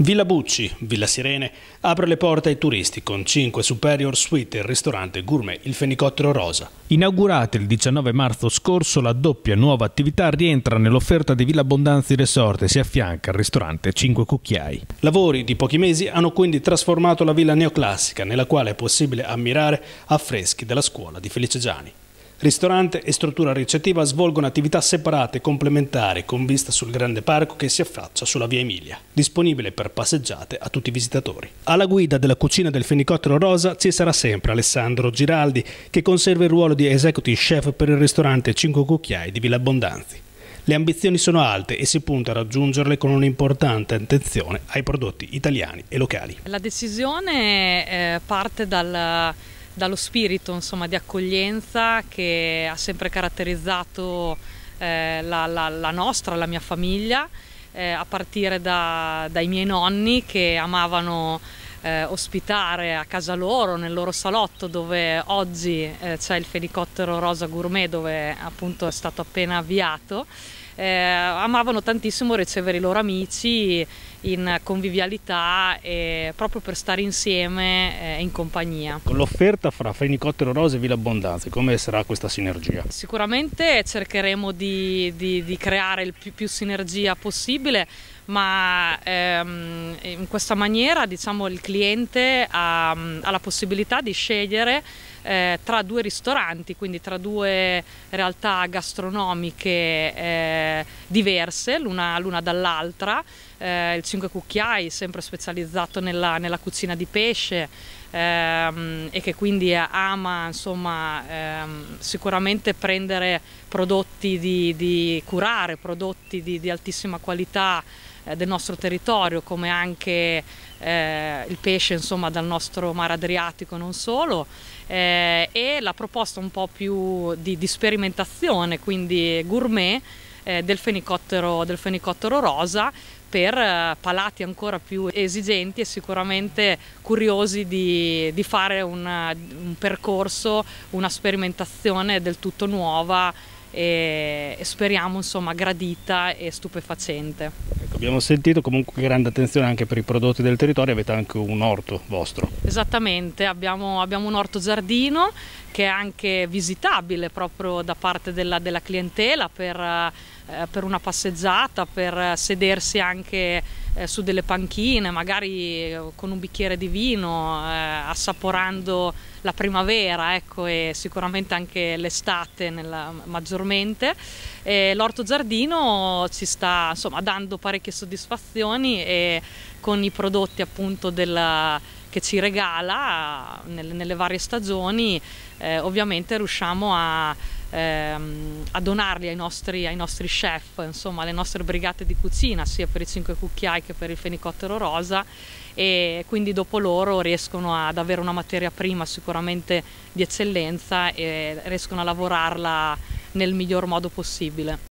Villa Bucci, Villa Sirene, apre le porte ai turisti con 5 superior suite e il ristorante gourmet Il Fenicottero Rosa. Inaugurata il 19 marzo scorso, la doppia nuova attività rientra nell'offerta di Villa Abbondanzi Resort e si affianca al ristorante 5 Cucchiai. Lavori di pochi mesi hanno quindi trasformato la villa neoclassica, nella quale è possibile ammirare affreschi della scuola di Felice Giani. Ristorante e struttura ricettiva svolgono attività separate e complementari con vista sul grande parco che si affaccia sulla via Emilia, disponibile per passeggiate a tutti i visitatori. Alla guida della cucina del Fenicottero Rosa ci sarà sempre Alessandro Giraldi, che conserva il ruolo di executive chef per il ristorante 5 Cucchiai di Villa Abbondanzi. Le ambizioni sono alte e si punta a raggiungerle con un'importante attenzione ai prodotti italiani e locali. La decisione eh, parte dal dallo spirito insomma, di accoglienza che ha sempre caratterizzato eh, la, la, la, nostra, la mia famiglia, eh, a partire da, dai miei nonni che amavano eh, ospitare a casa loro, nel loro salotto dove oggi eh, c'è il felicottero Rosa Gourmet dove appunto è stato appena avviato. Eh, amavano tantissimo ricevere i loro amici in convivialità e proprio per stare insieme e eh, in compagnia. Con l'offerta fra Fenicottero Rose e Villa Abbondanza, come sarà questa sinergia? Sicuramente cercheremo di, di, di creare il più, più sinergia possibile ma ehm, in questa maniera diciamo, il cliente ha, ha la possibilità di scegliere eh, tra due ristoranti, quindi tra due realtà gastronomiche eh, diverse l'una, dall'altra. Eh, il 5 Cucchiai, sempre specializzato nella, nella cucina di pesce ehm, e che quindi eh, ama insomma, ehm, sicuramente prendere prodotti di, di curare, prodotti di, di altissima qualità. Eh, del nostro territorio come anche eh, il pesce insomma, dal nostro mare Adriatico non solo eh, e la proposta un po' più di, di sperimentazione quindi gourmet eh, del, fenicottero, del fenicottero rosa per eh, palati ancora più esigenti e sicuramente curiosi di, di fare una, un percorso, una sperimentazione del tutto nuova e, e speriamo insomma gradita e stupefacente. Ecco, abbiamo sentito comunque grande attenzione anche per i prodotti del territorio, avete anche un orto vostro. Esattamente, abbiamo, abbiamo un orto giardino che è anche visitabile proprio da parte della, della clientela per, eh, per una passeggiata, per sedersi anche eh, su delle panchine, magari eh, con un bicchiere di vino, eh, assaporando la primavera ecco, e sicuramente anche l'estate nella, maggiormente. E l'orto giardino ci sta insomma, dando parecchie soddisfazioni e con i prodotti appunto della, che ci regala nelle, nelle varie stagioni eh, ovviamente riusciamo a ehm, a donarli ai nostri, ai nostri, chef, insomma alle nostre brigate di cucina, sia per i 5 cucchiai che per il fenicottero rosa e quindi dopo loro riescono ad avere una materia prima sicuramente di eccellenza e riescono a lavorarla nel miglior modo possibile.